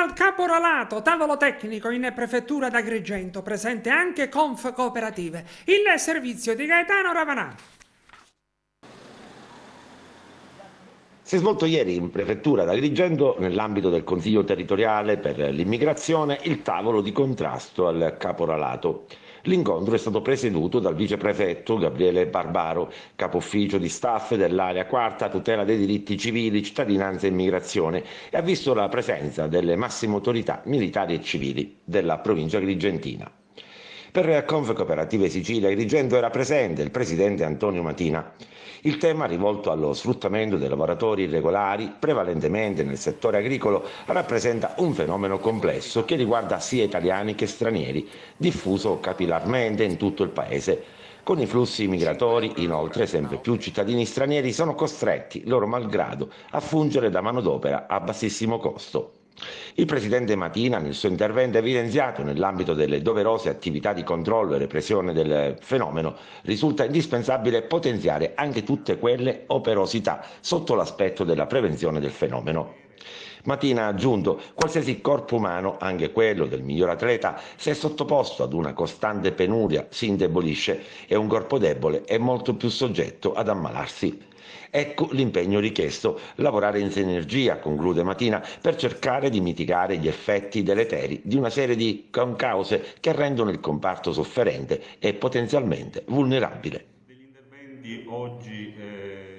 Dal caporalato, tavolo tecnico in prefettura d'Agrigento, presente anche Conf Cooperative. Il servizio di Gaetano Ravanà. Si è svolto ieri in prefettura d'Agrigento, nell'ambito del Consiglio territoriale per l'immigrazione, il tavolo di contrasto al caporalato. L'incontro è stato presieduto dal viceprefetto Gabriele Barbaro, capo ufficio di staff dell'area quarta tutela dei diritti civili, cittadinanza e immigrazione e ha visto la presenza delle massime autorità militari e civili della provincia grigentina. Per Reacconf Cooperative Sicilia il dirigente era presente il presidente Antonio Matina. Il tema rivolto allo sfruttamento dei lavoratori irregolari, prevalentemente nel settore agricolo, rappresenta un fenomeno complesso che riguarda sia italiani che stranieri, diffuso capillarmente in tutto il paese. Con i flussi migratori, inoltre, sempre più cittadini stranieri sono costretti, loro malgrado, a fungere da manodopera a bassissimo costo. Il presidente Matina nel suo intervento ha evidenziato nell'ambito delle doverose attività di controllo e repressione del fenomeno risulta indispensabile potenziare anche tutte quelle operosità sotto l'aspetto della prevenzione del fenomeno. Mattina ha aggiunto, qualsiasi corpo umano, anche quello del miglior atleta, se sottoposto ad una costante penuria si indebolisce e un corpo debole è molto più soggetto ad ammalarsi. Ecco l'impegno richiesto, lavorare in sinergia, conclude Matina, per cercare di mitigare gli effetti deleteri di una serie di cause che rendono il comparto sofferente e potenzialmente vulnerabile. Degli interventi oggi eh